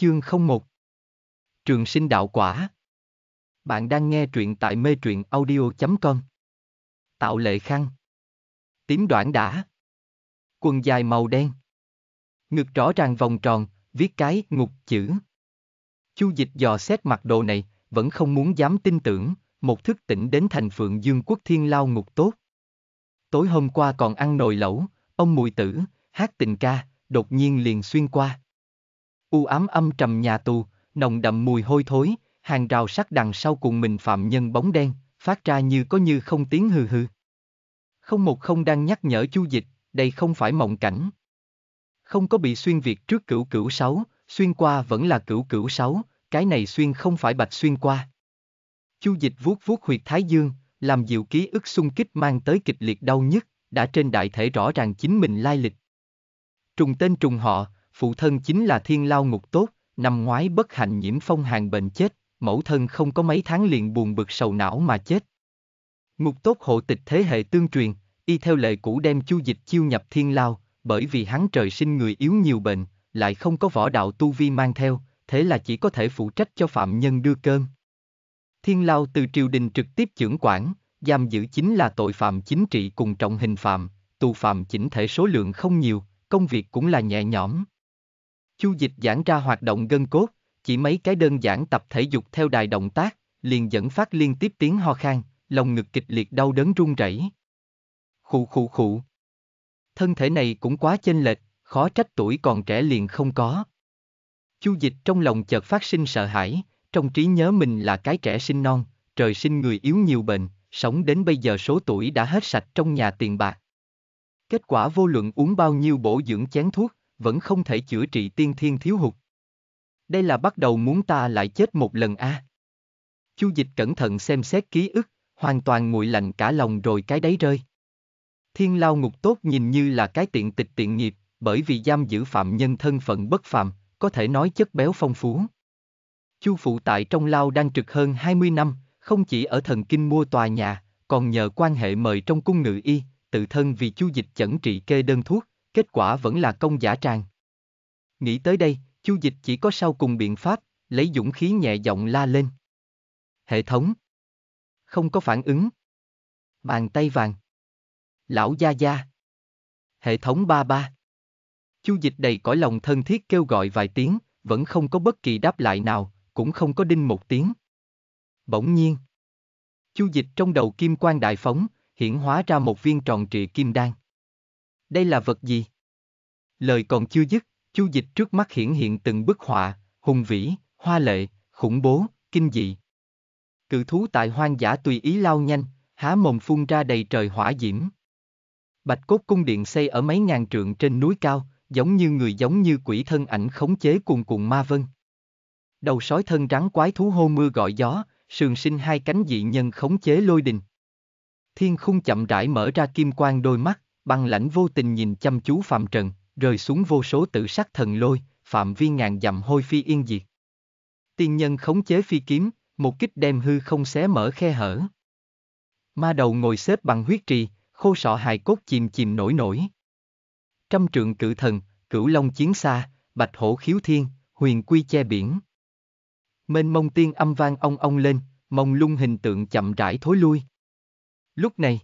Chương 01 Trường sinh đạo quả Bạn đang nghe truyện tại mê truyện audio.com Tạo lệ khăn Tím đoạn đã Quần dài màu đen Ngực rõ ràng vòng tròn, viết cái ngục chữ Chu dịch dò xét mặt đồ này, vẫn không muốn dám tin tưởng, một thức tỉnh đến thành phượng dương quốc thiên lao ngục tốt. Tối hôm qua còn ăn nồi lẩu, ông mùi tử, hát tình ca, đột nhiên liền xuyên qua. U ám âm trầm nhà tù, nồng đậm mùi hôi thối, hàng rào sắt đằng sau cùng mình phạm nhân bóng đen, phát ra như có như không tiếng hừ hừ. Không một không đang nhắc nhở chu dịch, đây không phải mộng cảnh. Không có bị xuyên việt trước cửu cửu sáu, xuyên qua vẫn là cửu cửu sáu, cái này xuyên không phải bạch xuyên qua. Chu dịch vuốt vuốt huyệt thái dương, làm dịu ký ức xung kích mang tới kịch liệt đau nhức, đã trên đại thể rõ ràng chính mình lai lịch. Trùng tên trùng họ, phụ thân chính là thiên lao ngục tốt, năm ngoái bất hạnh nhiễm phong hàn bệnh chết, mẫu thân không có mấy tháng liền buồn bực sầu não mà chết. Ngục tốt hộ tịch thế hệ tương truyền, y theo lệ cũ đem chu dịch chiêu nhập thiên lao, bởi vì hắn trời sinh người yếu nhiều bệnh, lại không có võ đạo tu vi mang theo, thế là chỉ có thể phụ trách cho phạm nhân đưa cơm. Thiên lao từ triều đình trực tiếp trưởng quản, giam giữ chính là tội phạm chính trị cùng trọng hình phạm, tù phạm chỉnh thể số lượng không nhiều, công việc cũng là nhẹ nhõm. Chu dịch giảng ra hoạt động gân cốt, chỉ mấy cái đơn giản tập thể dục theo đài động tác, liền dẫn phát liên tiếp tiếng ho khan, lồng ngực kịch liệt đau đớn run rẩy. Khụ khụ khụ. Thân thể này cũng quá chênh lệch, khó trách tuổi còn trẻ liền không có. Chu dịch trong lòng chợt phát sinh sợ hãi, trong trí nhớ mình là cái trẻ sinh non, trời sinh người yếu nhiều bệnh, sống đến bây giờ số tuổi đã hết sạch trong nhà tiền bạc. Kết quả vô luận uống bao nhiêu bổ dưỡng chén thuốc, vẫn không thể chữa trị tiên thiên thiếu hụt. Đây là bắt đầu muốn ta lại chết một lần a. À. Chu dịch cẩn thận xem xét ký ức, hoàn toàn nguội lạnh cả lòng rồi cái đấy rơi. Thiên lao ngục tốt nhìn như là cái tiện tịch tiện nghiệp, bởi vì giam giữ phạm nhân thân phận bất phạm, có thể nói chất béo phong phú. Chu phụ tại trong lao đang trực hơn 20 năm, không chỉ ở thần kinh mua tòa nhà, còn nhờ quan hệ mời trong cung ngự y, tự thân vì chu dịch chẩn trị kê đơn thuốc, kết quả vẫn là công giả tràng. Nghĩ tới đây, Chu Dịch chỉ có sau cùng biện pháp, lấy dũng khí nhẹ giọng la lên. Hệ thống. Không có phản ứng. Bàn tay vàng. Lão Gia Gia. Hệ thống ba ba. Chu Dịch đầy cõi lòng thân thiết kêu gọi vài tiếng, vẫn không có bất kỳ đáp lại nào, cũng không có đinh một tiếng. Bỗng nhiên. Chu Dịch trong đầu kim quang đại phóng, hiển hóa ra một viên tròn trịa kim đan. Đây là vật gì? Lời còn chưa dứt, chu dịch trước mắt hiển hiện từng bức họa, hùng vĩ, hoa lệ, khủng bố, kinh dị. Cự thú tại hoang dã tùy ý lao nhanh, há mồm phun ra đầy trời hỏa diễm. Bạch cốt cung điện xây ở mấy ngàn trượng trên núi cao, giống như người giống như quỷ thân ảnh khống chế cuồn cuộn ma vân. Đầu sói thân rắn quái thú hô mưa gọi gió, sườn sinh hai cánh dị nhân khống chế lôi đình. Thiên khung chậm rãi mở ra kim quang đôi mắt, băng lãnh vô tình nhìn chăm chú Phạm Trần, rơi xuống vô số tử sắc thần lôi, phạm vi ngàn dặm hôi phi yên diệt. Tiên nhân khống chế phi kiếm, một kích đem hư không xé mở khe hở. Ma đầu ngồi xếp bằng huyết trì, khô sọ hài cốt chìm chìm nổi nổi. Trăm trượng cự thần, cửu long chiến xa, bạch hổ khiếu thiên, huyền quy che biển. Mênh mông tiên âm vang ong ong lên, mông lung hình tượng chậm rãi thối lui. Lúc này,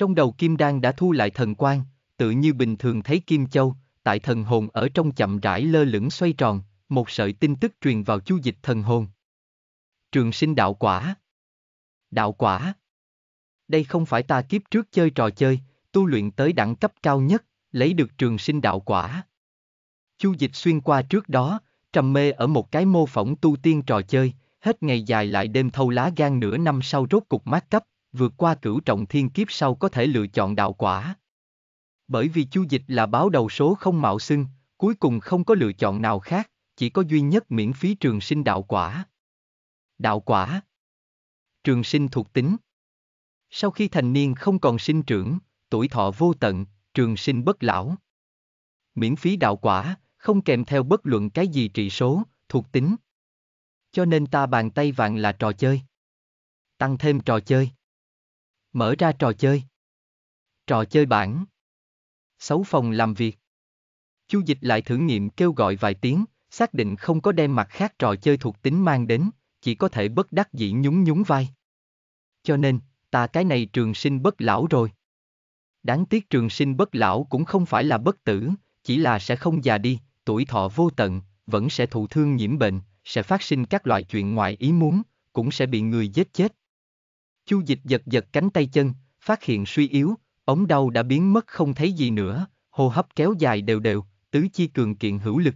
trong đầu Kim Đan đã thu lại thần quang, tự như bình thường thấy Kim Châu, tại thần hồn ở trong chậm rãi lơ lửng xoay tròn, một sợi tin tức truyền vào chu dịch thần hồn. Trường sinh đạo quả Đạo quả Đây không phải ta kiếp trước chơi trò chơi, tu luyện tới đẳng cấp cao nhất, lấy được trường sinh đạo quả. Chu dịch xuyên qua trước đó, trầm mê ở một cái mô phỏng tu tiên trò chơi, hết ngày dài lại đêm thâu lá gan nửa năm sau rốt cục mát cấp, vượt qua cửu trọng thiên kiếp sau có thể lựa chọn đạo quả. Bởi vì chu dịch là báo đầu số không mạo xưng, cuối cùng không có lựa chọn nào khác, chỉ có duy nhất miễn phí trường sinh đạo quả. Đạo quả Trường sinh thuộc tính Sau khi thành niên không còn sinh trưởng, tuổi thọ vô tận, trường sinh bất lão. Miễn phí đạo quả, không kèm theo bất luận cái gì trị số, thuộc tính. Cho nên ta bàn tay vàng là trò chơi. Tăng thêm trò chơi. Mở ra trò chơi. Trò chơi bản. Sáu phòng làm việc. Chu dịch lại thử nghiệm kêu gọi vài tiếng, xác định không có đem mặt khác trò chơi thuộc tính mang đến, chỉ có thể bất đắc dĩ nhún nhún vai. Cho nên, ta cái này trường sinh bất lão rồi. Đáng tiếc trường sinh bất lão cũng không phải là bất tử, chỉ là sẽ không già đi, tuổi thọ vô tận, vẫn sẽ thụ thương nhiễm bệnh, sẽ phát sinh các loại chuyện ngoại ý muốn, cũng sẽ bị người giết chết. Chu dịch giật giật cánh tay chân, phát hiện suy yếu, ống đau đã biến mất không thấy gì nữa, hô hấp kéo dài đều đều, tứ chi cường kiện hữu lực.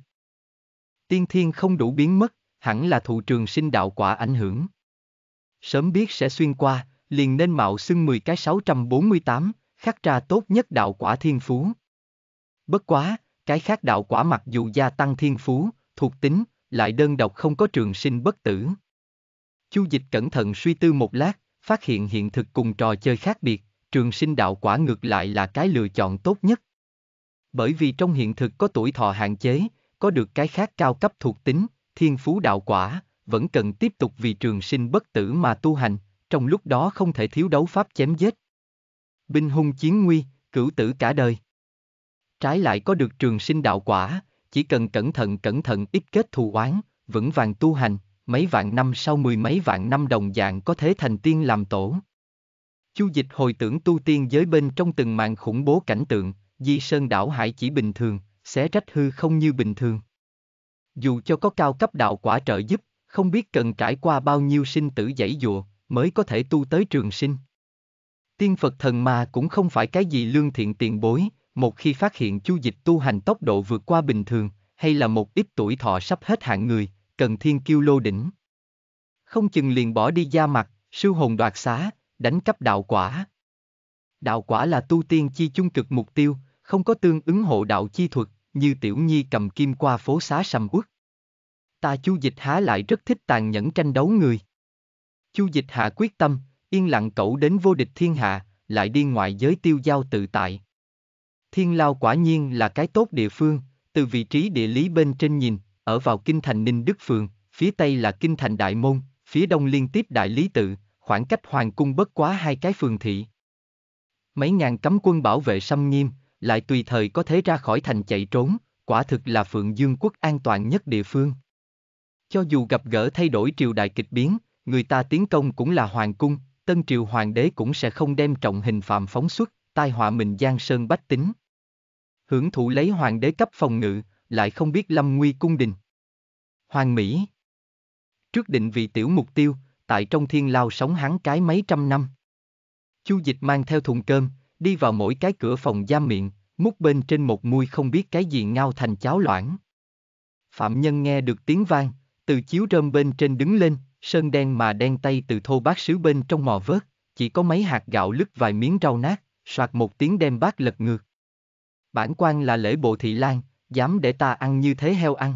Tiên thiên không đủ biến mất, hẳn là thụ trường sinh đạo quả ảnh hưởng. Sớm biết sẽ xuyên qua, liền nên mạo xưng 10 cái 648, khắc ra tốt nhất đạo quả thiên phú. Bất quá, cái khác đạo quả mặc dù gia tăng thiên phú, thuộc tính, lại đơn độc không có trường sinh bất tử. Chu dịch cẩn thận suy tư một lát, phát hiện hiện thực cùng trò chơi khác biệt, trường sinh đạo quả ngược lại là cái lựa chọn tốt nhất. Bởi vì trong hiện thực có tuổi thọ hạn chế, có được cái khác cao cấp thuộc tính, thiên phú đạo quả, vẫn cần tiếp tục vì trường sinh bất tử mà tu hành, trong lúc đó không thể thiếu đấu pháp chém giết. Binh hung chiến nguy, cửu tử cả đời. Trái lại có được trường sinh đạo quả, chỉ cần cẩn thận cẩn thận ít kết thù oán, vững vàng tu hành, mấy vạn năm sau mười mấy vạn năm đồng dạng có thể thành tiên làm tổ. Chu dịch hồi tưởng tu tiên giới bên trong từng màn khủng bố cảnh tượng, di sơn đảo hải chỉ bình thường, sẽ rách hư không như bình thường. Dù cho có cao cấp đạo quả trợ giúp, không biết cần trải qua bao nhiêu sinh tử dãy dụa, mới có thể tu tới trường sinh. Tiên Phật thần mà cũng không phải cái gì lương thiện tiền bối, một khi phát hiện chu dịch tu hành tốc độ vượt qua bình thường, hay là một ít tuổi thọ sắp hết hạn người, cần thiên kiêu lô đỉnh. Không chừng liền bỏ đi da mặt, sưu hồn đoạt xá, đánh cắp đạo quả. Đạo quả là tu tiên chi chung cực mục tiêu, không có tương ứng hộ đạo chi thuật, như tiểu nhi cầm kim qua phố xá sầm uất. Ta chu dịch há lại rất thích tàn nhẫn tranh đấu người. Chu dịch hạ quyết tâm, yên lặng cậu đến vô địch thiên hạ, lại đi ngoại giới tiêu giao tự tại. Thiên lao quả nhiên là cái tốt địa phương, từ vị trí địa lý bên trên nhìn, ở vào kinh thành Ninh Đức Phường, phía tây là kinh thành Đại Môn, phía đông liên tiếp Đại Lý Tự, khoảng cách Hoàng Cung bất quá hai cái phường thị. Mấy ngàn cấm quân bảo vệ xâm nghiêm, lại tùy thời có thể ra khỏi thành chạy trốn, quả thực là Phượng Dương quốc an toàn nhất địa phương. Cho dù gặp gỡ thay đổi triều đại kịch biến, người ta tiến công cũng là Hoàng Cung, Tân Triều Hoàng đế cũng sẽ không đem trọng hình phạm phóng xuất, tai họa mình Giang Sơn Bách Tính. Hưởng thụ lấy Hoàng đế cấp phòng ngự, lại không biết lâm nguy cung đình. Hoàng Mỹ Trước định vị tiểu mục tiêu, tại trong thiên lao sống hắn cái mấy trăm năm. Chu dịch mang theo thùng cơm, đi vào mỗi cái cửa phòng giam miệng, múc bên trên một mui không biết cái gì ngao thành cháo loãng. Phạm nhân nghe được tiếng vang, từ chiếu rơm bên trên đứng lên, sơn đen mà đen tay từ thô bát sứ bên trong mò vớt, chỉ có mấy hạt gạo lứt vài miếng rau nát, soạt một tiếng đem bát lật ngược. Bản quan là lễ bộ thị lan, dám để ta ăn như thế heo ăn.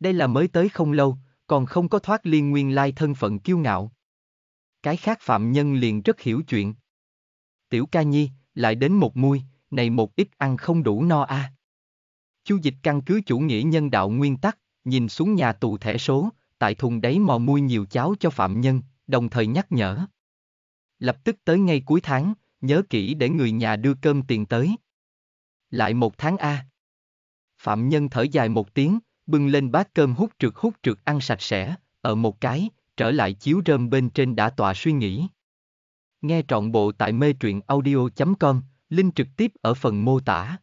Đây là mới tới không lâu, còn không có thoát liên nguyên lai thân phận kiêu ngạo. Cái khác phạm nhân liền rất hiểu chuyện. Tiểu ca nhi, lại đến một muôi, này một ít ăn không đủ no a. À. Chu dịch căn cứ chủ nghĩa nhân đạo nguyên tắc, nhìn xuống nhà tù thẻ số, tại thùng đáy mò mui nhiều cháo cho phạm nhân, đồng thời nhắc nhở. Lập tức tới ngay cuối tháng, nhớ kỹ để người nhà đưa cơm tiền tới. Lại một tháng A. Phạm Nhân thở dài một tiếng, bưng lên bát cơm hút trượt hút trượt ăn sạch sẽ, ở một cái, trở lại chiếu rơm bên trên đã tọa suy nghĩ. Nghe trọn bộ tại mê truyện audio.com, link trực tiếp ở phần mô tả.